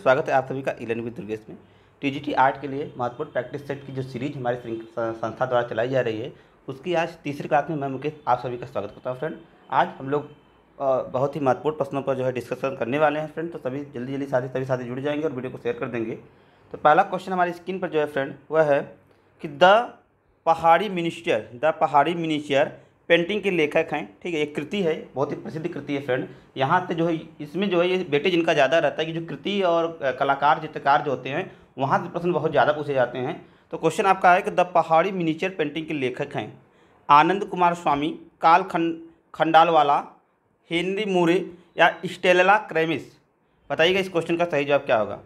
स्वागत है आप सभी का इलेन विद दुर्गेश में टीजीटी आर्ट के लिए महत्वपूर्ण प्रैक्टिस सेट की जो सीरीज हमारी संस्था द्वारा चलाई जा रही है उसकी आज तीसरी क्लास में मैं मुकेश आप सभी का स्वागत करता हूँ फ्रेंड आज हम लोग बहुत ही महत्वपूर्ण प्रश्नों पर जो है डिस्कशन करने वाले हैं फ्रेंड तो सभी जल्दी जल्दी साथी सभी साथी जुड़ जाएंगे और वीडियो को शेयर कर देंगे तो पहला क्वेश्चन हमारी स्क्रीन पर जो है फ्रेंड वह है कि the Pahari minister the Pahari minister painting के लेखक हैं ठीक है एक कृति है बहुत ही प्रसिद्ध कृति है फ्रेंड यहाँ से जो है इसमें जो है ये बेटे जिनका ज़्यादा रहता है कि जो कृति और कलाकार चित्रकार जो होते हैं वहाँ से प्रश्न बहुत ज़्यादा पूछे जाते हैं तो क्वेश्चन आपका है कि द पहाड़ी मिनीचर पेंटिंग के लेखक हैं आनंद कुमार स्वामी काल खंड खंडालवाला हेनरी मूरे या स्टेलला क्रेमिस बताइएगा इस क्वेश्चन का सही जवाब क्या होगा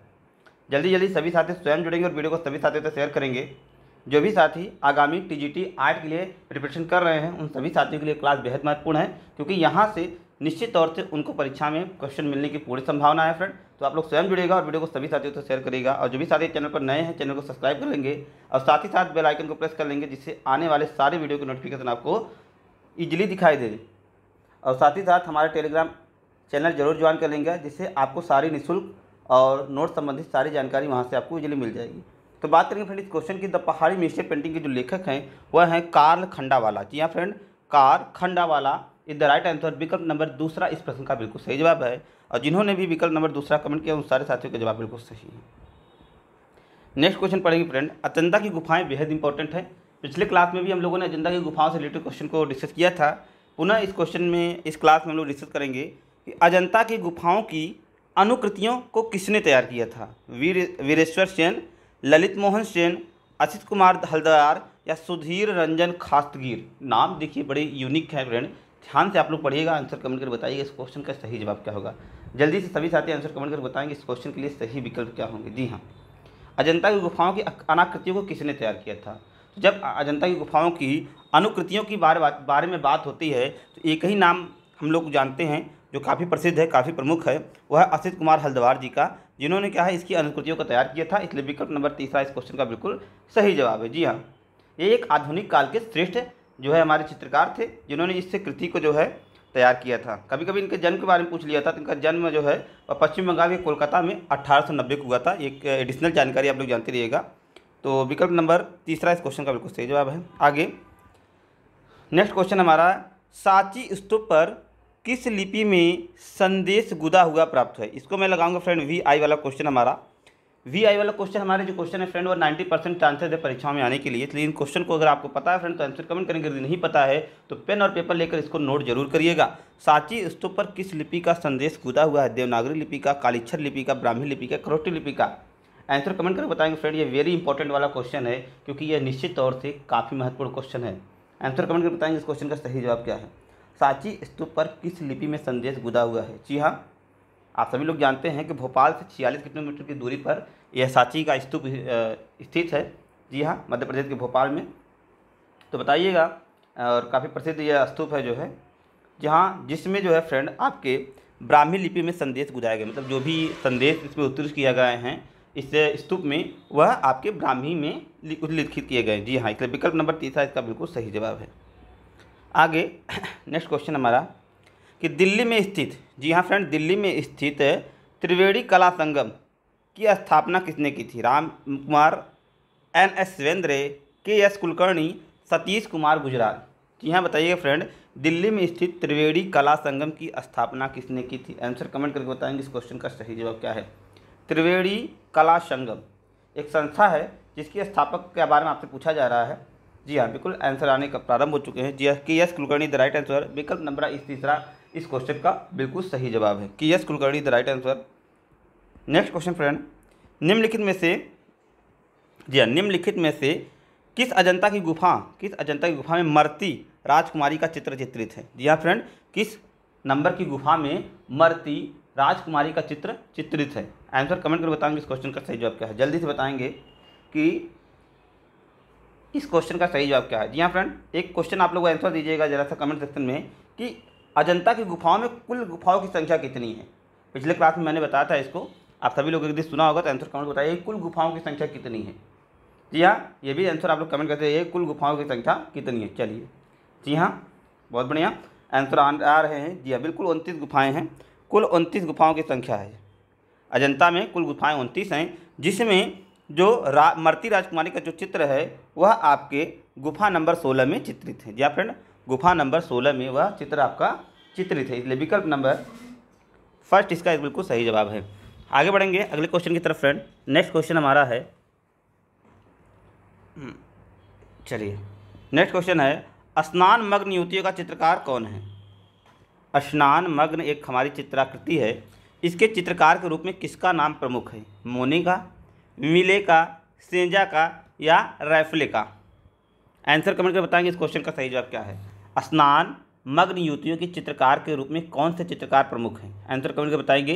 जल्दी जल्दी सभी साथी स्वयं जुड़ेंगे और वीडियो को सभी साथियों से शेयर करेंगे जो भी साथी आगामी टी जी टी आर्ट के लिए प्रिपरेशन कर रहे हैं उन सभी साथियों के लिए क्लास बेहद महत्वपूर्ण है क्योंकि यहाँ से निश्चित तौर से उनको परीक्षा में क्वेश्चन मिलने की पूरी संभावना है फ्रेंड तो आप लोग स्वयं जुड़ेगा और वीडियो को सभी साथियों से शेयर करेगा और जो भी साथी चैनल पर नए हैं चैनल को सब्सक्राइब कर लेंगे और साथ ही साथ बेल आइकन को प्रेस कर लेंगे जिससे आने वाले सारे वीडियो की नोटिफिकेशन आपको ईजिली दिखाई दे और साथ ही साथ हमारे टेलीग्राम चैनल जरूर ज्वाइन कर लेंगे जिससे आपको सारी निःशुल्क और नोट संबंधित सारी जानकारी वहाँ से आपको ईजिली मिल जाएगी तो बात करेंगे फ्रेंड इस क्वेश्चन की द पहाड़ी मिस्टर पेंटिंग के जो लेखक हैं वह हैं कार्ल खंडावाला जी हाँ friend Karl Khandalavala is the right answer विकल्प नंबर दूसरा इस प्रश्न का बिल्कुल सही जवाब है और जिन्होंने भी विकल्प नंबर दूसरा कमेंट किया उन सारे साथियों का जवाब बिल्कुल सही है नेक्स्ट क्वेश्चन पढ़ेंगे फ्रेंड अजंता की गुफाएं बेहद इंपॉर्टेंट हैं पिछले क्लास में भी हम लोगों ने अजंता की गुफाओं से रिलेटेड क्वेश्चन को डिस्कस किया था पुनः इस क्वेश्चन में इस क्लास में हम लोग डिस्कस करेंगे कि अजंता की गुफाओं की अनुकृतियों को किसने तैयार किया था वीर वीरेश्वर सेन ललित मोहन सेन असित कुमार हल्दार या सुधीर रंजन खास्तगीर नाम देखिए बड़े यूनिक है फ्रेंड ध्यान से आप लोग पढ़िएगा आंसर कमेंट कर बताइएगा इस क्वेश्चन का सही जवाब क्या होगा जल्दी से सभी साथी आंसर कमेंट कर बताएंगे इस क्वेश्चन के लिए सही विकल्प क्या होंगे जी हाँ अजंता की गुफाओं की अनाकृतियों को किसने तैयार किया था तो जब अजंता की गुफाओं की अनुकृतियों की बारे बारे में बात होती है तो एक ही नाम हम लोग जानते हैं जो काफ़ी प्रसिद्ध है काफ़ी प्रमुख है वह असित कुमार हल्द्वार जी का जिन्होंने क्या है इसकी अनुकृतियों को तैयार किया था इसलिए विकल्प नंबर तीसरा इस क्वेश्चन का बिल्कुल सही जवाब है जी हाँ ये एक आधुनिक काल के श्रेष्ठ जो है हमारे चित्रकार थे जिन्होंने इससे कृति को जो है तैयार किया था कभी कभी इनके जन्म के बारे में पूछ लिया था तो इनका जन्म जो है पश्चिम बंगाल के कोलकाता में अट्ठारह को हुआ था एक एडिशनल जानकारी आप लोग जानते रहिएगा तो विकल्प नंबर तीसरा इस क्वेश्चन का बिल्कुल सही जवाब है आगे नेक्स्ट क्वेश्चन हमारा सांची स्तूप पर किस लिपि में संदेश गुदा हुआ प्राप्त है इसको मैं लगाऊंगा फ्रेंड वी आई वाला क्वेश्चन हमारा वी आई वाला क्वेश्चन हमारे जो क्वेश्चन है फ्रेंड वो नाइन्टी परसेंट चांसेस है परीक्षाओं में आने के लिए इसलिए इन क्वेश्चन को अगर आपको पता है फ्रेंड तो आंसर कमेंट करेंगे यदि नहीं पता है तो पेन और पेपर लेकर इसको नोट जरूर करिएगा साची स्तूप पर किस लिपि का संदेश गुदा हुआ है देवनागरी लिपि का कालीक्षर लिपि का ब्राह्मी लिपि का करोटी लिपि का आंसर कमेंट करके बताएंगे फ्रेंड ये वेरी इंपॉर्टेंट वाला क्वेश्चन है क्योंकि यह निश्चित तौर से काफ़ी महत्वपूर्ण क्वेश्चन है आंसर कमेंट करके बताएंगे इस क्वेश्चन का सही जवाब क्या है सांची स्तूप पर किस लिपि में संदेश गुदा हुआ है जी हाँ आप सभी लोग जानते हैं कि भोपाल से छियालीस किलोमीटर की दूरी पर यह सांची का स्तूप स्थित है जी हाँ मध्य प्रदेश के भोपाल में तो बताइएगा और काफ़ी प्रसिद्ध यह स्तूप है जो है जहाँ जिसमें जो है फ्रेंड आपके ब्राह्मी लिपि में संदेश गुजाए गए मतलब जो भी संदेश इसमें उत्तर किया गए हैं इस स्तूप में वह आपके ब्राह्मी में लिखित किए गए जी हाँ इसलिए विकल्प नंबर तीसरा इसका बिल्कुल सही जवाब है आगे नेक्स्ट क्वेश्चन हमारा कि दिल्ली में स्थित जी हाँ फ्रेंड दिल्ली में स्थित त्रिवेणी कला संगम की स्थापना किसने की थी Ram Kumar N S Bendre K S Kulkarni Satish Kumar Gujral जी हाँ बताइए फ्रेंड दिल्ली में स्थित त्रिवेणी कला संगम की स्थापना किसने की थी आंसर कमेंट करके बताएंगे इस क्वेश्चन का सही जवाब क्या है त्रिवेणी कला संगम एक संस्था है जिसकी स्थापक के बारे में आपसे पूछा जा रहा है जी हाँ बिल्कुल आंसर आने का प्रारंभ हो चुके हैं जी हाँ, K S Kulkarni the right answer विकल्प नंबर इस तीसरा इस क्वेश्चन का बिल्कुल सही जवाब है K S Kulkarni the right answer next question friend निम्नलिखित में से जी हाँ निम्नलिखित में से किस अजंता की गुफा किस अजंता की गुफा में मरती राजकुमारी का चित्र चित्रित है जी हाँ फ्रेंड किस नंबर की गुफा में मरती राजकुमारी का चित्र चित्रित है आंसर कमेंट करके बताएंगे इस क्वेश्चन का सही जवाब क्या है जल्दी से बताएंगे कि इस क्वेश्चन का सही जवाब क्या है जी हाँ फ्रेंड एक क्वेश्चन आप लोग आंसर दीजिएगा जरा सा कमेंट सेक्शन में कि अजंता की गुफाओं में कुल गुफाओं की संख्या कितनी है पिछले क्लास में मैंने बताया था इसको आप सभी लोग एक दिन सुना होगा तो आंसर कमेंट बताइए कुल गुफाओं की संख्या कितनी है जी हाँ ये भी आंसर आप लोग कमेंट करते हैं कुल गुफाओं की संख्या कितनी है चलिए जी हाँ बहुत बढ़िया आंसर आ रहे हैं जी हाँ बिल्कुल उनतीस गुफाएँ हैं कुल उनतीस गुफाओं की संख्या है अजंता में कुल गुफाएँ उनतीस हैं जिसमें जो रा मरती राजकुमारी का जो चित्र है वह आपके गुफा नंबर सोलह में चित्रित है या हाँ फ्रेंड गुफा नंबर सोलह में वह चित्र आपका चित्रित है इसलिए विकल्प नंबर फर्स्ट इसका बिल्कुल सही जवाब है आगे बढ़ेंगे अगले क्वेश्चन की तरफ फ्रेंड नेक्स्ट क्वेश्चन हमारा है हम्म, चलिए नेक्स्ट क्वेश्चन है स्नान मग्न युवतियों का चित्रकार कौन है स्नान मग्न एक हमारी चित्राकृति है इसके चित्रकार के रूप में किसका नाम प्रमुख है मोनिका का मिले का सेंजा का या रैफले का आंसर कमेंट कर बताएंगे इस क्वेश्चन का सही जवाब क्या है स्नान मग्न युवतियों के चित्रकार के रूप में कौन से चित्रकार प्रमुख हैं आंसर कमेंट कर बताएंगे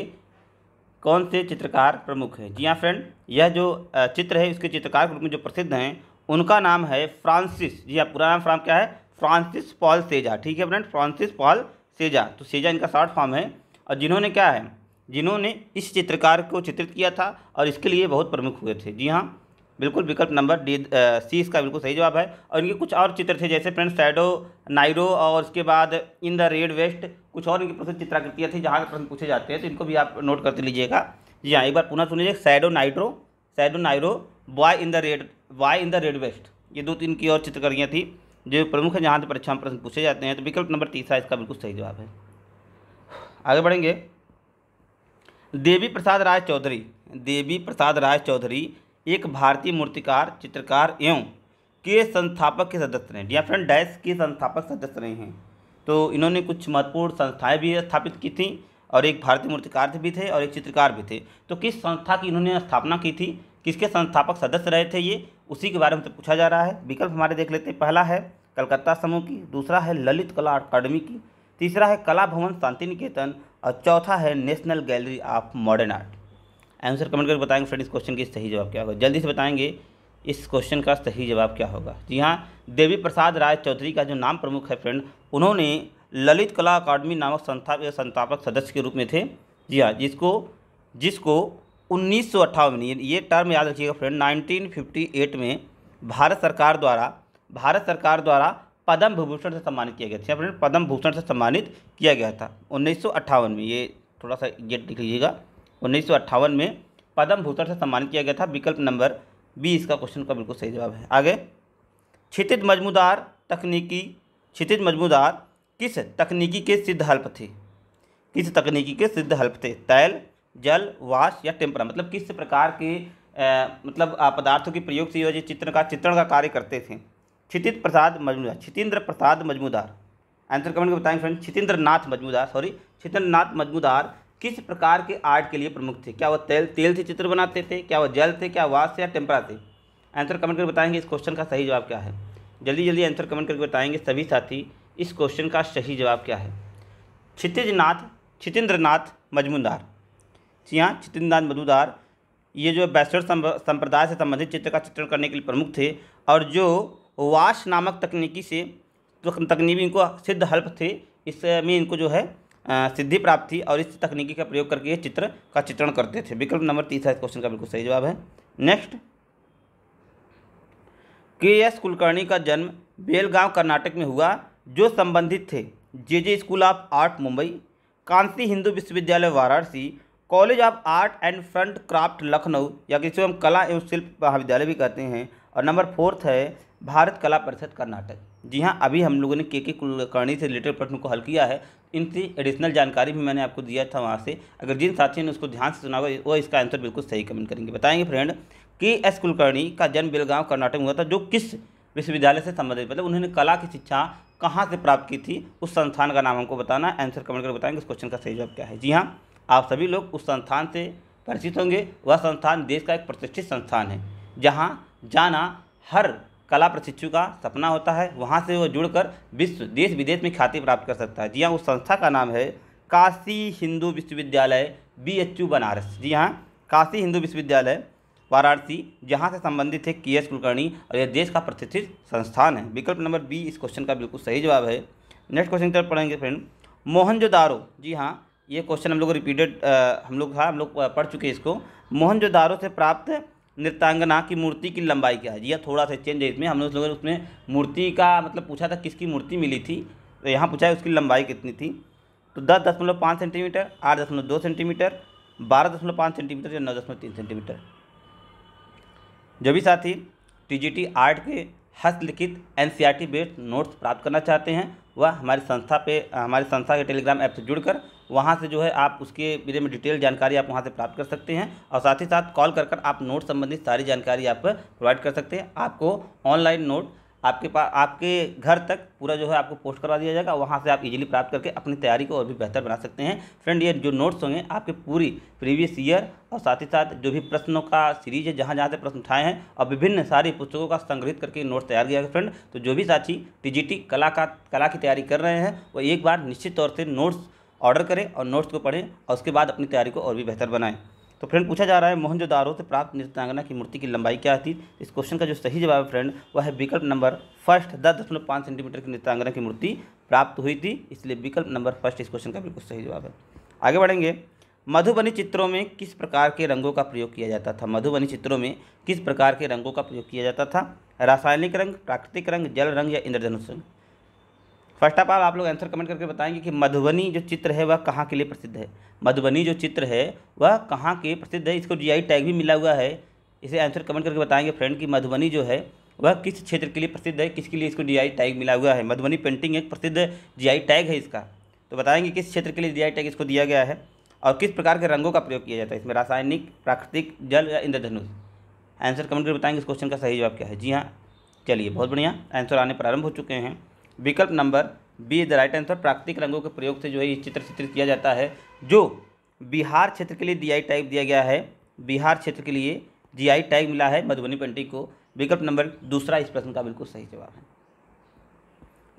कौन से चित्रकार प्रमुख हैं जी हाँ फ्रेंड यह जो चित्र है इसके चित्रकार के रूप में जो प्रसिद्ध हैं उनका नाम है फ्रांसिस जी हाँ पूरा नाम फ्राम क्या है फ्रांसिस पॉल सेजा ठीक है फ्रेंड फ्रांसिस पॉल सेजा तो सेजा इनका शॉर्ट फॉर्म है और जिन्होंने क्या है जिन्होंने इस चित्रकार को चित्रित किया था और इसके लिए बहुत प्रमुख हुए थे जी हाँ बिल्कुल विकल्प नंबर डी सी इसका बिल्कुल सही जवाब है और इनके कुछ और चित्र थे जैसे फ्रेंड्स सैडो नायरो और उसके बाद इन द रेड वेस्ट कुछ और इनकी प्रसिद्ध चित्राकृतियाँ थी जहाँ के प्रश्न पूछे जाते हैं तो इनको भी आप नोट करते लीजिएगा जी हाँ एक बार पुनः सुन लीजिए सैडो नाइट्रो सैडो नायरो boy in the red boy in the red vest ये दो तीन की और चित्रकारियाँ थी जो प्रमुख है जहाँ से परीक्षा में प्रश्न पूछे जाते हैं तो विकल्प नंबर तीसरा इसका बिल्कुल सही जवाब है आगे बढ़ेंगे देवी प्रसाद राय चौधरी देवी प्रसाद राय चौधरी एक भारतीय मूर्तिकार चित्रकार एवं के संस्थापक के सदस्य रहे डिया फ्रेंड डैश के संस्थापक सदस्य रहे हैं तो इन्होंने कुछ महत्वपूर्ण संस्थाएं भी स्थापित की थी और एक भारतीय मूर्तिकार भी थे और एक चित्रकार भी थे तो किस संस्था की इन्होंने स्थापना की थी किसके संस्थापक सदस्य रहे थे ये उसी के बारे में तो पूछा जा रहा है विकल्प हमारे देख लेते हैं पहला है कलकत्ता समूह की दूसरा है ललित कला अकाडमी की तीसरा है कला भवन शांति निकेतन और चौथा है national gallery of modern art answer comment करके बताएंगे फ्रेंड इस क्वेश्चन की सही जवाब क्या होगा जल्दी से बताएंगे इस क्वेश्चन का सही जवाब क्या होगा जी हाँ देवी प्रसाद राय चौधरी का जो नाम प्रमुख है फ्रेंड उन्होंने ललित कला अकादमी नामक संस्था के संस्थापक सदस्य के रूप में थे जी हाँ जिसको जिसको उन्नीस में ये टर्म याद रखिएगा फ्रेंड 1958 में भारत सरकार द्वारा भारत सरकार द्वारा पद्म भूषण से सम्मानित किया गया था पद्म भूषण से सम्मानित किया गया था उन्नीस में ये थोड़ा सा गेट लिख लीजिएगा उन्नीस में पद्म भूषण से सम्मानित किया गया था विकल्प नंबर बी इसका क्वेश्चन का बिल्कुल सही जवाब है आगे क्षितिज मजमूदार तकनीकी क्षितिज मजमूदार किस तकनीकी के सिद्ध हल्प थे किस तकनीकी के सिद्ध हल्प थे तैल जल वाश या टेम्परा मतलब किस प्रकार के आ, मतलब पदार्थों के प्रयोग से जो चित्र का चित्रण का कार्य करते थे क्षितित प्रसाद मजमूदार क्षितिंद्र प्रसाद मजमूदार आंसर कमेंट में बताएंगे फ्रेंड क्षितिंद्र नाथ मजमूदार सॉरी क्षितिंद्र नाथ मजमूदार किस प्रकार के आर्ट के लिए प्रमुख थे क्या वह तेल तेल से चित्र बनाते थे क्या वह जल थे क्या वास या टेम्परा थे आंसर कमेंट करके बताएंगे इस क्वेश्चन का सही जवाब क्या है जल्दी जल्दी आंसर कमेंट करके बताएंगे सभी साथी इस क्वेश्चन का सही जवाब क्या है क्षितिजनाथ क्षितेंद्रनाथ मजमूदार जी हाँ क्षितेंद्रनाथ मजमूदार ये जो बैश्वर संप्रदाय से संबंधित चित्र का चित्रण करने के लिए प्रमुख थे और जो वाश नामक तकनीकी से तो तकनीकी इनको सिद्ध हल्प थे इसमें इनको जो है सिद्धि प्राप्त थी और इस तकनीकी का प्रयोग करके ये चित्र का चित्रण करते थे विकल्प नंबर तीसरा इस क्वेश्चन का बिल्कुल सही जवाब है नेक्स्ट के एस कुलकर्णी का जन्म बेलगांव कर्नाटक में हुआ जो संबंधित थे J J school of art Mumbai Kashi Hindu Vishwavidyalaya Varanasi college of art and फ्रंट क्राफ्ट लखनऊ या किसी हम कला एवं शिल्प महाविद्यालय भी कहते हैं और नंबर फोर्थ है भारत कला परिषद कर्नाटक जी हाँ अभी हम लोगों ने के के कुलकर्णी से रिलेटेड प्रश्न को हल किया है इनकी एडिशनल जानकारी भी मैंने आपको दिया था वहाँ से अगर जिन साथियों ने उसको ध्यान से सुना होगा वो इसका आंसर बिल्कुल सही कमेंट करेंगे बताएंगे फ्रेंड के एस कुलकर्णी का जन्म बेलगांव कर्नाटक में हुआ था जो किस विश्वविद्यालय से संबंधित मतलब उन्होंने कला की शिक्षा कहाँ से प्राप्त की थी उस संस्थान का नाम हमको बताना आंसर कमेंट करके बताएंगे उस क्वेश्चन का सही जवाब क्या है जी हाँ आप सभी लोग उस संस्थान से परिचित होंगे वह संस्थान देश का एक प्रतिष्ठित संस्थान है जहाँ जाना हर कला प्रशिक्षु का सपना होता है वहाँ से वो जुड़कर विश्व देश विदेश में ख्याति प्राप्त कर सकता है जी हाँ उस संस्था का नाम है Kashi Hindu Vishwavidyalaya B H U Banaras जी हाँ काशी हिंदू विश्वविद्यालय वाराणसी जहाँ से संबंधित है के एस कुलकर्णी और यह देश का प्रतिष्ठित संस्थान है विकल्प नंबर बी इस क्वेश्चन का बिल्कुल सही जवाब है नेक्स्ट क्वेश्चन की तरफ पढ़ेंगे फ्रेंड मोहनजोदारो जी हाँ ये क्वेश्चन हम लोग रिपीटेड हम लोग हाँ हम लोग पढ़ चुके हैं इसको मोहनजोदारो से प्राप्त नृत्यांगना की मूर्ति की लंबाई क्या है जी थोड़ा सा चेंज है इसमें हम लोग लोगों उसमें मूर्ति का मतलब पूछा था किसकी मूर्ति मिली थी तो यहाँ पूछा है उसकी लंबाई कितनी थी तो दस दशमलव पाँच सेंटीमीटर आठ दशमलव दो सेंटीमीटर बारह दशमलव पाँच सेंटीमीटर या नौ दशमलव तीन सेंटीमीटर जो भी साथी टी आर्ट के हस्तलिखित N C R T based notes प्राप्त करना चाहते हैं वह हमारी संस्था पे हमारी संस्था के टेलीग्राम ऐप से जुड़कर वहाँ से जो है आप उसके बारे में डिटेल जानकारी आप वहाँ से प्राप्त कर सकते हैं और साथ ही साथ कॉल कर आप नोट संबंधित सारी जानकारी आप प्रोवाइड कर सकते हैं आपको ऑनलाइन नोट आपके पास आपके घर तक पूरा जो है आपको पोस्ट करवा दिया जाएगा वहाँ से आप इजीली प्राप्त करके अपनी तैयारी को और भी बेहतर बना सकते हैं फ्रेंड ये जो नोट्स होंगे आपके पूरी प्रीवियस ईयर और साथ ही साथ जो भी प्रश्नों का सीरीज है जहाँ जहाँ से प्रश्न उठाए हैं और विभिन्न सारी पुस्तकों का संग्रहित करके नोट्स तैयार किया गया फ्रेंड तो जो भी साथी टी कला का कला की तैयारी कर रहे हैं वो एक बार निश्चित तौर से नोट्स ऑर्डर करें और नोट्स को पढ़ें और उसके बाद अपनी तैयारी को और भी बेहतर बनाएं तो फ्रेंड पूछा जा रहा है मोहनजोदारों से प्राप्त नृत्यांगना की मूर्ति की लंबाई क्या थी इस क्वेश्चन का जो सही जवाब है फ्रेंड वह है विकल्प नंबर फर्स्ट दस दशमलव पाँच सेंटीमीटर की नृत्यांगना की मूर्ति प्राप्त हुई थी इसलिए विकल्प नंबर फर्स्ट इस क्वेश्चन का बिल्कुल सही जवाब है आगे बढ़ेंगे मधुबनी चित्रों में किस प्रकार के रंगों का प्रयोग किया जाता था मधुबनी चित्रों में किस प्रकार के रंगों का प्रयोग किया जाता था रासायनिक रंग प्राकृतिक रंग जल रंग या इंद्रधनुष रंग फर्स्ट ऑफ ऑल आप लोग आंसर कमेंट करके बताएंगे कि मधुबनी जो चित्र है वह कहाँ के लिए प्रसिद्ध है मधुबनी जो चित्र है वह कहाँ के प्रसिद्ध है इसको जीआई टैग भी मिला हुआ है इसे आंसर कमेंट करके बताएंगे फ्रेंड कि मधुबनी जो है वह किस क्षेत्र के लिए प्रसिद्ध है किसके लिए इसको जी टैग मिला हुआ है मधुबनी पेंटिंग एक प्रसिद्ध जी टैग है इसका तो बताएंगे किस क्षेत्र के लिए जी टैग इसको दिया गया है और किस प्रकार के रंगों का प्रयोग किया जाता है इसमें रासायनिक प्राकृतिक जल या इंद्रधनुष आंसर कमेंट करके बताएंगे इस क्वेश्चन का सही जवाब क्या है जी हाँ चलिए बहुत बढ़िया आंसर आने प्रारंभ हो चुके हैं विकल्प नंबर बी द राइट आंसर प्राकृतिक रंगों के प्रयोग से जो है ये चित्र चित्रित किया जाता है जो बिहार क्षेत्र के लिए आई टाइप दिया गया है बिहार क्षेत्र के लिए आई टैग मिला है मधुबनी पेंटिंग को विकल्प नंबर दूसरा इस प्रश्न का बिल्कुल सही जवाब है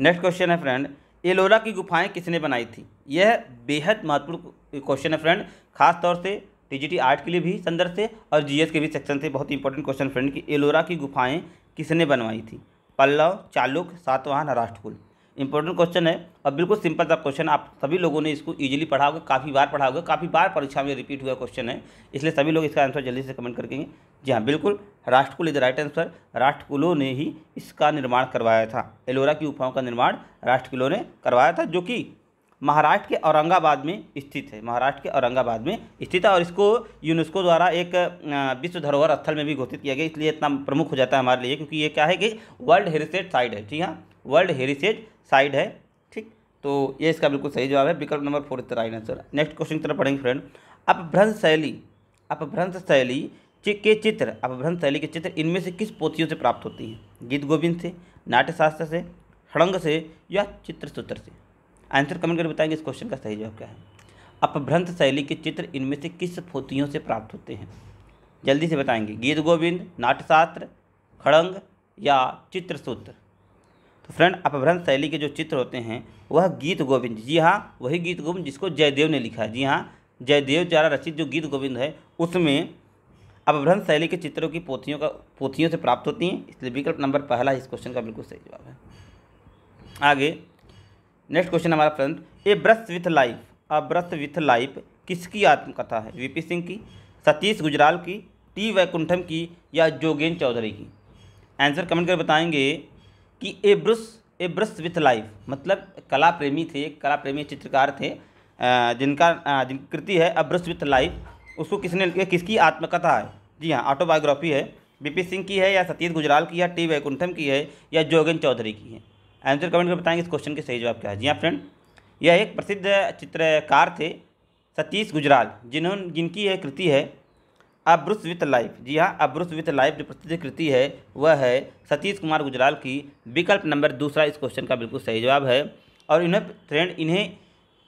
नेक्स्ट क्वेश्चन है फ्रेंड एलोरा की गुफाएं किसने बनाई थी यह बेहद महत्वपूर्ण क्वेश्चन है फ्रेंड खासतौर से टीजीटी आर्ट के लिए भी संदर्भ से और जीएस के भी सेक्शन से बहुत इंपॉर्टेंट क्वेश्चन फ्रेंड कि एलोरा की गुफाएं किसने बनवाई थी पल्लव चालुक सातवाहन राष्ट्रकुल इंपॉर्टेंट क्वेश्चन है और बिल्कुल सिंपल सा क्वेश्चन आप सभी लोगों ने इसको इजीली पढ़ा होगा काफ़ी बार पढ़ा होगा काफ़ी बार परीक्षा में रिपीट हुआ क्वेश्चन है इसलिए सभी लोग इसका आंसर जल्दी से कमेंट करके जी हाँ बिल्कुल राष्ट्रकुल इज राइट आंसर राष्ट्रकुलों ने ही इसका निर्माण करवाया था एलोरा की गुफाओं का निर्माण राष्ट्रकुलों ने करवाया था जो कि महाराष्ट्र के औरंगाबाद में स्थित है महाराष्ट्र के औरंगाबाद में स्थित है और इसको यूनेस्को द्वारा एक विश्व धरोहर स्थल में भी घोषित किया गया इसलिए इतना प्रमुख हो जाता है हमारे लिए क्योंकि ये क्या है कि वर्ल्ड हेरिटेज साइट है ठीक है हाँ, वर्ल्ड हेरिटेज साइट है ठीक तो ये इसका बिल्कुल सही जवाब है विकल्प नंबर फोर इतना राइट आंसर नेक्स्ट क्वेश्चन की तरफ पढ़ेंगे फ्रेंड अपभ्रंश शैली अपभ्रंश शैली के चित्र अपभ्रंश शैली के चित्र इनमें से किस पोथियों से प्राप्त होती हैं गीत गोविंद से नाट्यशास्त्र से हड़ंग से या चित्र सूत्र से आंसर कमेंट करके बताएंगे इस क्वेश्चन का सही जवाब क्या है अपभ्रंथ शैली के चित्र इनमें से किस पोथियों से प्राप्त होते हैं जल्दी से बताएंगे गीत गोविंद नाट्यशास्त्र खड़ंग या चित्रसूत्र तो फ्रेंड अपभ्रंथ शैली के जो चित्र होते हैं वह गीत गोविंद जी हाँ वही गीत गोविंद जिसको जयदेव ने लिखा है जी हाँ जयदेव द्वारा रचित जो गीत गोविंद है उसमें अपभ्रंश शैली के चित्रों की पोथियों का पोथियों से प्राप्त होती हैं इसलिए विकल्प नंबर पहला इस क्वेश्चन का बिल्कुल सही जवाब है आगे नेक्स्ट क्वेश्चन हमारा friend a brush with life a brush with life किसकी आत्मकथा है वीपी सिंह की सतीश गुजराल की टी वैकुंठम की या जोगेन चौधरी की आंसर कमेंट कर बताएंगे कि a brush a brush with life मतलब कला प्रेमी थे कला प्रेमी चित्रकार थे जिनका जिनकी कृति है अ ब्रश विथ लाइफ उसको किसने किसकी आत्मकथा है जी हाँ ऑटोबायोग्राफी है बीपी सिंह की है या सतीश गुजराल की या टी वैकुंठम की है या जोगेन चौधरी की है आंसर कमेंट कर बताएंगे इस क्वेश्चन के सही जवाब क्या है जी हाँ फ्रेंड यह एक प्रसिद्ध चित्रकार थे सतीश गुजराल जिन्होंने जिनकी यह कृति है अब्रुस विथ लाइफ जी हाँ अब्रुस विथ लाइफ जो प्रसिद्ध कृति है वह है सतीश कुमार गुजराल की विकल्प नंबर दूसरा इस क्वेश्चन का बिल्कुल सही जवाब है और इन्हें फ्रेंड इन्हें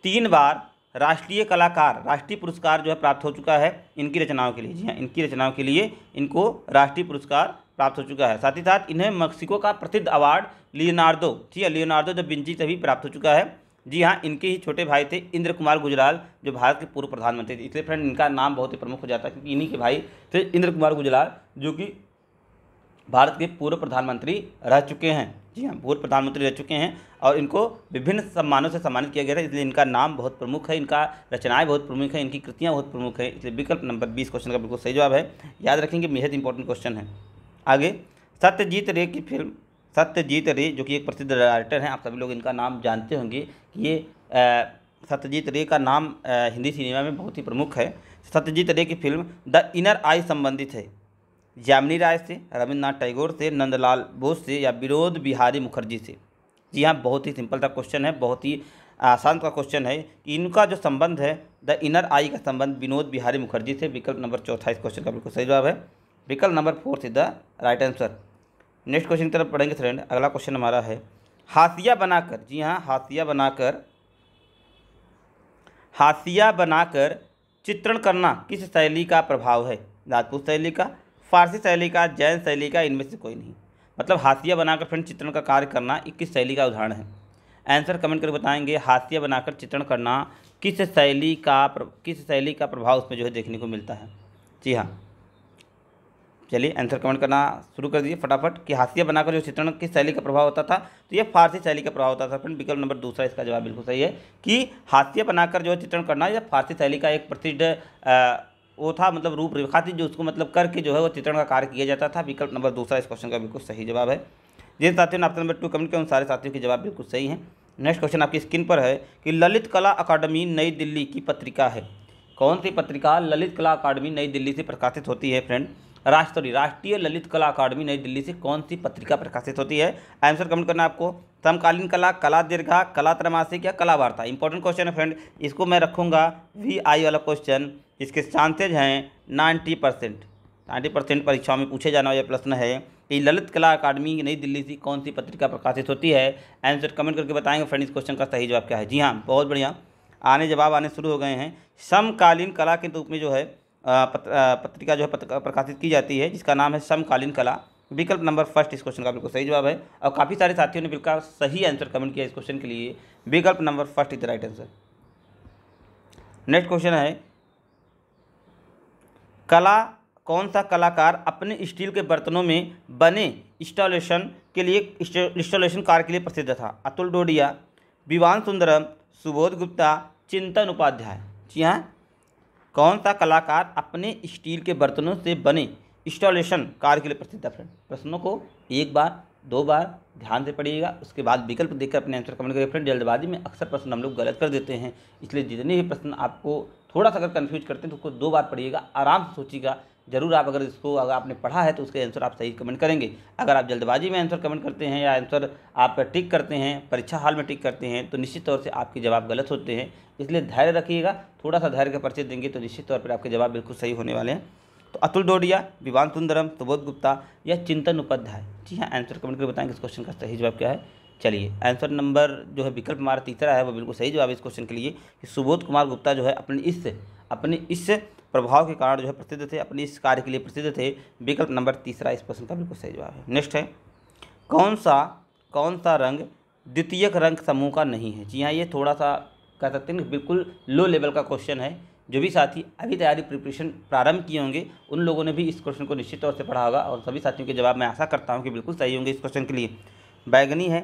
तीन बार राष्ट्रीय कलाकार राष्ट्रीय पुरस्कार जो है प्राप्त हो चुका है इनकी रचनाओं के लिए जी हाँ इनकी रचनाओं के लिए इनको राष्ट्रीय पुरस्कार प्राप्त हो चुका है साथ ही साथ इन्हें मेक्सिको का प्रसिद्ध अवार्ड लियोनार्डो ठीक है हाँ, लियोनार्डो जो बिंची से भी प्राप्त हो चुका है जी हाँ इनके ही छोटे भाई थे इंद्र कुमार गुजराल जो भारत के पूर्व प्रधानमंत्री थे इसलिए फ्रेंड इनका नाम बहुत ही प्रमुख हो जाता है क्योंकि इन्हीं के भाई थे इंद्र कुमार गुजराल जो कि भारत के पूर्व प्रधानमंत्री रह चुके हैं जी हाँ पूर्व प्रधानमंत्री रह चुके हैं और इनको विभिन्न सम्मानों से सम्मानित किया गया था इसलिए इनका नाम बहुत प्रमुख है इनका रचनाएं बहुत प्रमुख है इनकी कृतियाँ बहुत प्रमुख है इसलिए विकल्प नंबर बीस क्वेश्चन का बिल्कुल सही जवाब है याद रखेंगे बेहद इंपॉर्टेंट क्वेश्चन है आगे सत्यजीत रे की फिल्म सत्यजीत रे जो कि एक प्रसिद्ध डायरेक्टर हैं आप सभी लोग इनका नाम जानते होंगे कि ये सत्यजीत रे का नाम आ, हिंदी सिनेमा में बहुत ही प्रमुख है सत्यजीत रे की फिल्म द इनर आई संबंधित है जामिनी राय से रविन्द्रनाथ टैगोर से नंदलाल बोस से या विनोद बिहारी मुखर्जी से जी हाँ बहुत ही सिंपल सा क्वेश्चन है बहुत ही आसान का क्वेश्चन है कि इनका जो संबंध है द इनर आई का संबंध विनोद बिहारी मुखर्जी से विकल्प नंबर चौथा इस क्वेश्चन का बिल्कुल सही जवाब है विकल्प नंबर fourth is the right answer next question की तरफ पढ़ेंगे फ्रेंड अगला क्वेश्चन हमारा है हाशिया बनाकर जी हाँ हाशिया बनाकर हाशिया बनाकर चित्रण करना किस शैली का प्रभाव है राजपूत शैली का फारसी शैली का जैन शैली का इनमें से कोई नहीं मतलब हाशिया बनाकर फ्रेंड चित्रण का कार्य करना एक किस शैली का उदाहरण है आंसर कमेंट करके बताएंगे हाशिया बनाकर चित्रण करना किस शैली का किस शैली का प्रभाव उसमें जो है देखने को मिलता है जी हाँ चलिए आंसर कमेंट करना शुरू कर दीजिए फटाफट कि हाशिया बनाकर जो चित्रण किस शैली का प्रभाव होता था तो ये फारसी शैली का प्रभाव होता था फ्रेंड विकल्प नंबर दूसरा इसका जवाब बिल्कुल सही है कि हाशिया बनाकर जो चित्रण करना यह फारसी शैली का एक प्रसिद्ध वो था मतलब रूप रेखा थी जो उसको मतलब करके जो है वो चित्रण का कार्य किया जाता था विकल्प नंबर दूसरा इस क्वेश्चन का बिल्कुल सही जवाब है जिन साथियों ने ऑप्शन नंबर टू कमेंट किया उन सारे साथियों के जवाब बिल्कुल सही है नेक्स्ट क्वेश्चन आपकी स्क्रीन पर है कि ललित कला अकादमी नई दिल्ली की पत्रिका है कौन सी पत्रिका ललित कला अकादमी नई दिल्ली से प्रकाशित होती है फ्रेंड राष्ट्रीय राष्ट्रीय ललित कला अकादमी नई दिल्ली से कौन सी पत्रिका प्रकाशित होती है आंसर कमेंट करना आपको समकालीन कला कला दीर्घा कला त्रमासिक या कला वार्ता इंपॉर्टेंट क्वेश्चन है फ्रेंड इसको मैं रखूँगा वी आई वाला क्वेश्चन इसके चांसेज हैं नाइन्टी परसेंट नाइन्टी परसेंट परीक्षाओं में पूछे जाना यह प्रश्न है कि ललित कला अकादमी नई दिल्ली से कौन सी पत्रिका प्रकाशित होती है आंसर कमेंट करके बताएंगे फ्रेंड इस क्वेश्चन का सही जवाब क्या है जी हाँ बहुत बढ़िया आने जवाब आने शुरू हो गए हैं समकालीन कला के रूप में जो है पत्रिका जो है प्रकाशित की जाती है जिसका नाम है समकालीन कला विकल्प नंबर फर्स्ट इस क्वेश्चन का बिल्कुल सही जवाब है और काफ़ी सारे साथियों ने बिल्कुल सही आंसर कमेंट किया इस क्वेश्चन के लिए विकल्प नंबर first is the right answer next question है कला कौन सा कलाकार अपने स्टील के बर्तनों में बने इंस्टॉलेशन के लिए इंस्टॉलेशन कार्य के लिए प्रसिद्ध था अतुल डोडिया विवान सुंदरम सुबोध गुप्ता चिंतन उपाध्याय जी हाँ कौन सा कलाकार अपने स्टील के बर्तनों से बने इंस्टॉलेशन कार के लिए प्रसिद्ध है फ्रेंड प्रश्नों को एक बार दो बार ध्यान से पढ़िएगा उसके बाद विकल्प देखकर अपने आंसर कमेंट करिए फ्रेंड जल्दबाजी में अक्सर प्रश्न हम लोग गलत कर देते हैं इसलिए जितने भी प्रश्न आपको थोड़ा सा अगर कन्फ्यूज करते हैं तो उसको दो बार पढ़िएगा आराम से सोचिएगा ज़रूर आप अगर इसको अगर आपने पढ़ा है तो उसके आंसर आप सही कमेंट करेंगे अगर आप जल्दबाजी में आंसर कमेंट करते हैं या आंसर आप टिक करते हैं परीक्षा हाल में टिक करते हैं तो निश्चित तौर से आपके जवाब गलत होते हैं इसलिए धैर्य रखिएगा थोड़ा सा धैर्य का परिचय देंगे तो निश्चित तौर पर आपके जवाब बिल्कुल सही होने वाले हैं तो अतुल डोडिया विवान सुंदरम सुबोध गुप्ता या चिंतन उपाध्याय जी हाँ आंसर कमेंट करके बताएंगे इस क्वेश्चन का सही जवाब क्या है चलिए आंसर नंबर जो है विकल्प हमारा तीसरा है वो बिल्कुल सही जवाब है इस क्वेश्चन के लिए कि सुबोध कुमार गुप्ता जो है अपने इस अपने इस प्रभाव के कारण जो है प्रसिद्ध थे अपने इस कार्य के लिए प्रसिद्ध थे विकल्प नंबर तीसरा इस प्रश्न का बिल्कुल सही जवाब है नेक्स्ट है कौन सा कौन सा रंग द्वितीयक रंग समूह का नहीं है जी हाँ ये थोड़ा सा कह सकते हैं बिल्कुल लो लेवल का क्वेश्चन है जो भी साथी अभी तैयारी प्रिपरेशन प्रारंभ किए होंगे उन लोगों ने भी इस क्वेश्चन को निश्चित तौर से पढ़ा होगा और सभी साथियों के जवाब मैं आशा करता हूँ कि बिल्कुल सही होंगे इस क्वेश्चन के लिए बैगनी है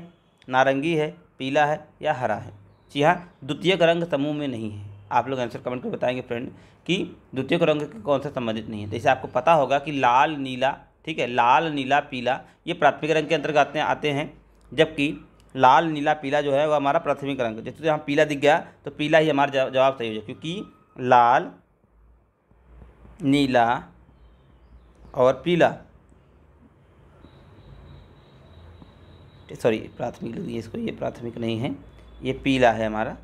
नारंगी है पीला है या हरा है जी हाँ द्वितीयक रंग समूह में नहीं है आप लोग आंसर कमेंट कर बताएंगे फ्रेंड कि द्वितीय रंग कौन सा संबंधित नहीं है तो जैसे आपको पता होगा कि लाल नीला ठीक है लाल नीला पीला ये प्राथमिक रंग के अंतर्गत आते हैं जबकि लाल नीला पीला जो है वो हमारा प्राथमिक रंग जैसे यहाँ पीला दिख गया तो पीला ही हमारा जवाब सही हो जाए क्योंकि लाल नीला और पीला सॉरी प्राथमिक इसको ये प्राथमिक नहीं है ये पीला है हमारा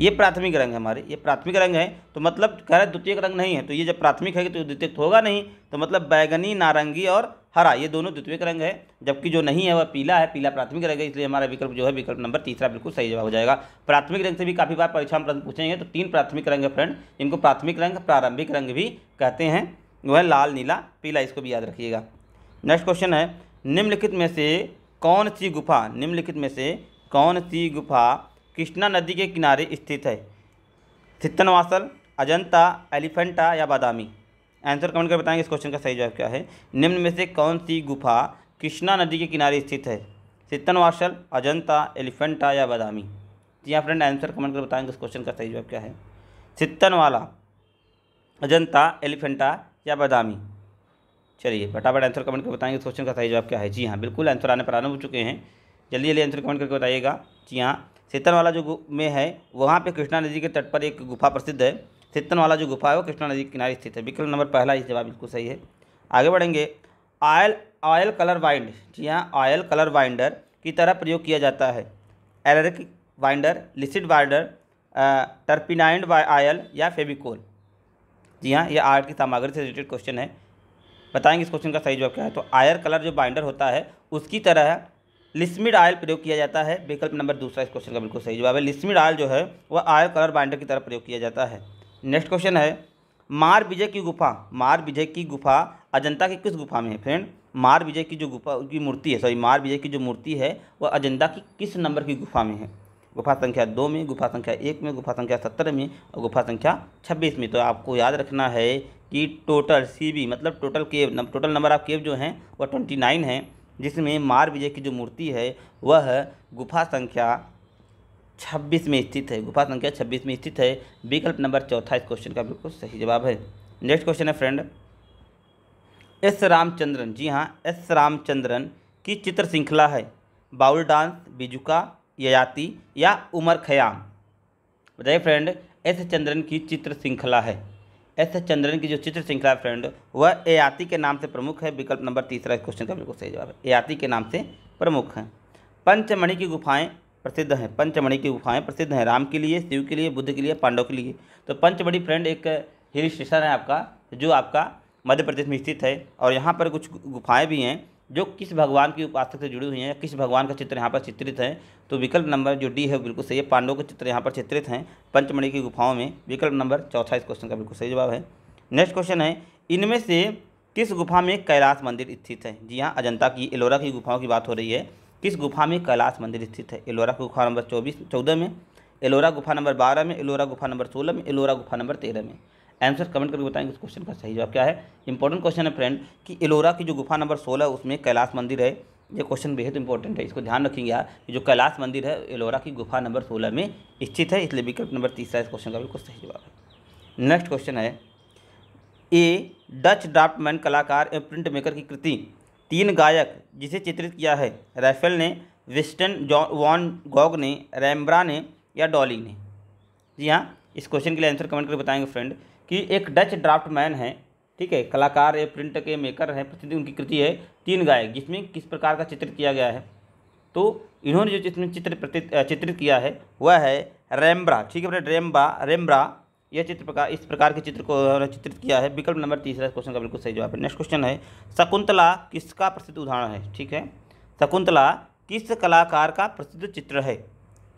ये प्राथमिक रंग है हमारे ये प्राथमिक रंग है तो मतलब कह रहे द्वितीय रंग नहीं है तो ये जब प्राथमिक है तो द्वितीय तो होगा नहीं तो मतलब बैगनी नारंगी और हरा ये दोनों द्वितीय रंग है जबकि जो नहीं है वह पीला है पीला प्राथमिक रंग है इसलिए हमारा विकल्प जो है विकल्प नंबर तीसरा बिल्कुल सही जवाब हो जाएगा प्राथमिक रंग से भी काफ़ी बार परीक्षा में प्रश्न पूछेंगे तो तीन प्राथमिक रंग है फ्रेंड इनको प्राथमिक रंग प्रारंभिक रंग भी कहते हैं वो है लाल नीला पीला इसको भी याद रखिएगा नेक्स्ट क्वेश्चन है निम्नलिखित में से कौन सी गुफा निम्नलिखित में से कौन सी गुफा कृष्णा नदी के किनारे स्थित है सित्तनवासल अजंता एलिफेंटा या बादामी आंसर कमेंट कर बताएंगे इस क्वेश्चन का सही जवाब क्या है निम्न में से कौन सी गुफा कृष्णा नदी के किनारे स्थित है सित्तनवासल अजंता एलिफेंटा या बादामी जी हाँ फ्रेंड आंसर कमेंट कर बताएंगे इस क्वेश्चन का सही जवाब क्या है सित्तनवाला अजंता एलिफेंटा या बादामी चलिए फटाफट आंसर कमेंट कर बताएंगे इस क्वेश्चन का सही जवाब क्या है जी हाँ बिल्कुल आंसर आने पर आने हो चुके हैं जल्दी जल्दी आंसर कमेंट करके बताइएगा जी हाँ सीतनवाला जो में है वहाँ पे कृष्णा नदी के तट पर एक गुफा प्रसिद्ध है सीतनवाला जो गुफा है वो कृष्णा नदी के किनारे स्थित है विकल्प नंबर पहला इस जवाब बिल्कुल सही है आगे बढ़ेंगे ऑयल ऑयल कलर वाइंड जी हाँ ऑयल कलर वाइंडर की तरह प्रयोग किया जाता है acrylic binder linseed binder turpentine oil या फेविकोल जी हाँ ये आर्ट की सामग्री से रिलेटेड क्वेश्चन है बताएंगे इस क्वेश्चन का सही जवाब क्या है तो आयर कलर जो बाइंडर होता है उसकी तरह लिस्मिड आयल प्रयोग किया जाता है विकल्प नंबर दूसरा इस क्वेश्चन का बिल्कुल सही जवाब है लिस्मिड आयल जो है वह आयल कलर बाइंडर की तरह प्रयोग किया जाता है नेक्स्ट क्वेश्चन है मार विजय की गुफा मार विजय की गुफा अजंता की किस गुफा में है फ्रेंड मार विजय की जो गुफा की मूर्ति है सॉरी मार विजय की जो मूर्ति है वह अजंता की किस नंबर की गुफा में है गुफा संख्या दो में गुफा संख्या एक में गुफा संख्या सत्तर में और गुफा संख्या छब्बीस में तो आपको याद रखना है कि टोटल सी बी मतलब total cave total number of cave जो हैं वह ट्वेंटी नाइन है जिसमें मार विजय की जो मूर्ति है वह गुफा संख्या छब्बीस में स्थित है गुफा संख्या छब्बीस में स्थित है विकल्प नंबर चौथा इस क्वेश्चन का बिल्कुल सही जवाब है नेक्स्ट क्वेश्चन है फ्रेंड एस रामचंद्रन जी हाँ एस रामचंद्रन की चित्र श्रृंखला है बाउल डांस बिजुका ययाति या उमर खयाम बताइए फ्रेंड एस चंद्रन की चित्र श्रृंखला है एस एस चंद्रन की जो चित्र श्रृंखला फ्रेंड वह एयाति के नाम से प्रमुख है विकल्प नंबर तीसरा इस क्वेश्चन का बिल्कुल सही जवाब है एयाति के नाम से प्रमुख हैं पंचमणि की गुफाएं प्रसिद्ध हैं पंचमणि की गुफाएं प्रसिद्ध हैं राम के लिए शिव के लिए बुद्ध के लिए पांडव के लिए तो पंचमणि फ्रेंड एक हिल स्टेशन है आपका जो आपका मध्य प्रदेश में स्थित है और यहाँ पर कुछ गुफाएँ भी हैं जो किस भगवान की उपासक से जुड़ी हुई हैं किस भगवान का चित्र यहाँ पर चित्रित है तो विकल्प नंबर जो डी है बिल्कुल सही है पांडव के चित्र यहाँ पर चित्रित हैं पंचमणि की गुफाओं में विकल्प नंबर चौथा इस क्वेश्चन का बिल्कुल सही जवाब है नेक्स्ट क्वेश्चन है इनमें से किस गुफा में कैलाश मंदिर स्थित है जी हाँ अजंता की एलोरा की गुफाओं की बात हो रही है किस गुफा में कैलाश मंदिर स्थित है एलोरा की गुफा नंबर चौबीस चौदह में एलोरा गुफा नंबर बारह में एलोरा गुफा नंबर सोलह में एलोरा गुफा नंबर तेरह में आंसर कमेंट करके बताएंगे इस क्वेश्चन का सही जवाब क्या है इंपॉर्टेंट क्वेश्चन है फ्रेंड कि एलोरा की जो गुफा नंबर सोलह उसमें कैलाश मंदिर है ये क्वेश्चन बेहद इंपॉर्टेंट है इसको ध्यान रखेंगे यार कि जो कैलाश मंदिर है एलोरा की गुफा नंबर सोलह में स्थित है इसलिए विकल्प नंबर तीसरा इस क्वेश्चन का बिल्कुल सही जवाब है नेक्स्ट क्वेश्चन है ए डच ड्राफ्टमैन कलाकार एवं प्रिंट मेकर की कृति तीन गायक जिसे चित्रित किया है राइफल ने वेस्टर्न वॉन गॉग ने रैमब्रा ने या डॉली ने जी हाँ इस क्वेश्चन के लिए आंसर कमेंट करके बताएंगे फ्रेंड कि एक डच ड्राफ्ट मैन है ठीक है कलाकार या प्रिंट के मेकर हैं प्रसिद्ध उनकी कृति है तीन गाय जिसमें किस प्रकार का चित्रित किया गया है तो इन्होंने जो जिसमें चित्र प्रति चित्रित किया है वह है रेम्ब्रा ठीक है रेम्बा रेम्ब्रा यह चित्र प्रकार इस प्रकार के चित्र को उन्होंने चित्रित किया है विकल्प नंबर तीसरा क्वेश्चन का बिल्कुल सही जवाब है नेक्स्ट क्वेश्चन है शकुंतला किसका प्रसिद्ध उदाहरण है ठीक है शकुंतला किस कलाकार का प्रसिद्ध चित्र है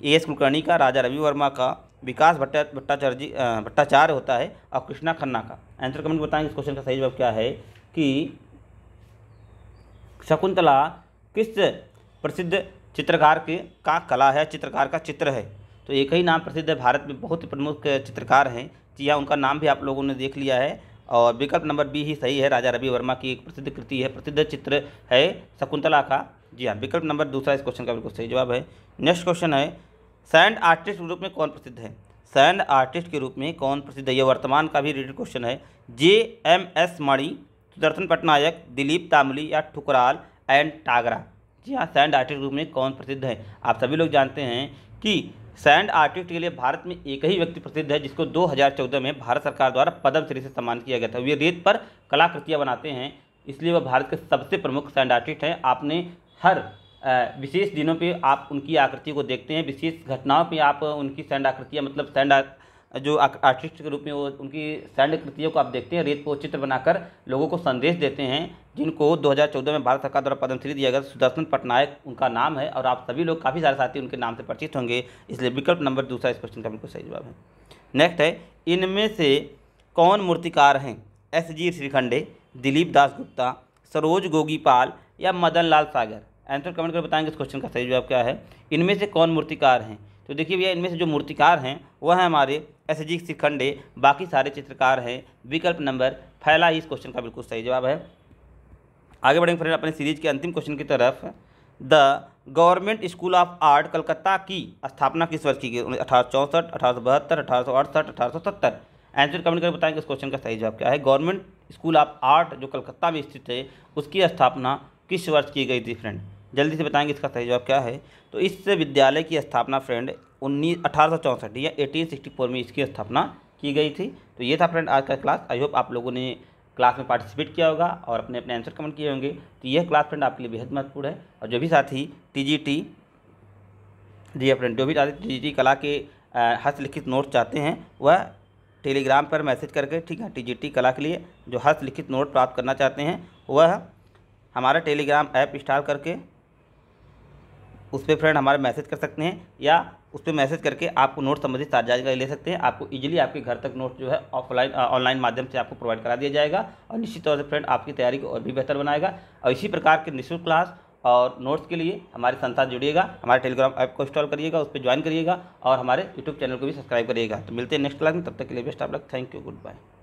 ए एस कुलकर्णी का राजा रवि वर्मा का विकास भट्टा भट्टाचार्य जी भट्टाचार्य होता है और कृष्णा खन्ना का आंसर कमेंट बताएं इस क्वेश्चन का सही जवाब क्या है कि शकुंतला किस प्रसिद्ध चित्रकार के का कला है चित्रकार का चित्र है तो एक ही नाम प्रसिद्ध है भारत में बहुत प्रमुख चित्रकार हैं जिया उनका नाम भी आप लोगों ने देख लिया है और विकल्प नंबर बी ही सही है राजा रवि वर्मा की एक प्रसिद्ध कृति है प्रसिद्ध चित्र है शकुंतला का जी हाँ विकल्प नंबर दूसरा इस क्वेश्चन का बिल्कुल सही जवाब है नेक्स्ट क्वेश्चन है सैंड आर्टिस्ट के रूप में कौन प्रसिद्ध है सैंड आर्टिस्ट के रूप में कौन प्रसिद्ध है यह वर्तमान का भी रिलेटेड क्वेश्चन है J M S Mani Sudarshan Pattnaik Dilip Tamuli या ठुकराल एंड टागरा जी हाँ सैंड आर्टिस्ट रूप में कौन प्रसिद्ध है आप सभी लोग जानते हैं कि सैंड आर्टिस्ट के लिए भारत में एक ही व्यक्ति प्रसिद्ध है जिसको 2014 में भारत सरकार द्वारा पद्म श्री से सम्मान किया गया था वे रेत पर कलाकृतियाँ बनाते हैं इसलिए वह भारत के सबसे प्रमुख सैंड आर्टिस्ट हैं आपने हर विशेष दिनों पे आप उनकी आकृति को देखते हैं विशेष घटनाओं पे आप उनकी सैंड आकृतियाँ मतलब सैंड जो आर्टिस्ट के रूप में वो उनकी सैंड कृतियों को आप देखते हैं रेत को चित्र बनाकर लोगों को संदेश देते हैं जिनको 2014 में भारत सरकार द्वारा पद्मश्री दिया गया सुदर्शन पटनायक उनका नाम है और आप सभी लोग काफ़ी सारे साथी उनके नाम से परिचित होंगे इसलिए विकल्प नंबर दूसरा इस क्वेश्चन का बिल्कुल सही जवाब है नेक्स्ट है इनमें से कौन मूर्तिकार हैं एस जी श्रीखंडे दिलीप दास गुप्ता सरोज गोगीपाल या मदन लाल सागर आंसर कमेंट कर बताएंगे इस क्वेश्चन का सही जवाब क्या है इनमें से कौन मूर्तिकार हैं तो देखिए भैया इनमें से जो मूर्तिकार हैं वह हैं हमारे एस जी श्रीखंडे बाकी सारे चित्रकार हैं विकल्प नंबर फैला ही इस क्वेश्चन का बिल्कुल सही जवाब है आगे बढ़ेंगे फ्रेंड अपने सीरीज के अंतिम क्वेश्चन की तरफ the government school of art Calcutta की स्थापना किस वर्ष की गई अठारह सौ चौंसठ अठारह सौ बहत्तर अठारह सौ अड़सठ अठारह सौ सत्तर आंसर कमेंट करके बताएंगे इस क्वेश्चन का सही जवाब क्या है गवर्नमेंट स्कूल ऑफ आर्ट जो कलकत्ता में स्थित है उसकी स्थापना किस वर्ष की गई थी फ्रेंड जल्दी से बताएंगे इसका सही जवाब क्या है तो इस विद्यालय की स्थापना फ्रेंड उन्नीस अठारह या एटीन सिक्सटी फोर में इसकी स्थापना की गई थी तो ये था फ्रेंड आज का क्लास आई होप आप लोगों ने क्लास में पार्टिसिपेट किया होगा और अपने अपने आंसर कमेंट किए होंगे तो यह क्लास फ्रेंड आपके लिए बेहद महत्वपूर्ण है और जो भी साथी T G T G friend जो भी साथी टी जी टी कला के हस्तलिखित नोट चाहते हैं वह टेलीग्राम पर मैसेज करके ठीक है टीजीटी कला के लिए जो हस्तलिखित नोट प्राप्त करना चाहते हैं वह हमारा टेलीग्राम ऐप इंस्टॉल करके उस पर फ्रेंड हमारे मैसेज कर सकते हैं या उस पर मैसेज करके आपको नोट संबंधित सारी जानकारी ले सकते हैं आपको इजीली आपके घर तक नोट जो है ऑफलाइन ऑनलाइन माध्यम से आपको प्रोवाइड करा दिया जाएगा और निश्चित तौर से फ्रेंड आपकी तैयारी को और भी बेहतर बनाएगा और इसी प्रकार के निःशुल्क क्लास और नोट्स के लिए हमारे संस्था जुड़िएगा हमारे टेलीग्राम ऐप को इंस्टॉल करिएगा उस पर ज्वाइन करिएगा और हमारे यूट्यूब चैनल को भी सब्सक्राइब करिएगा तो मिलते हैं नेक्स्ट क्लास में तब तक के लिए बेस्ट आप लोग थैंक यू गुड बाय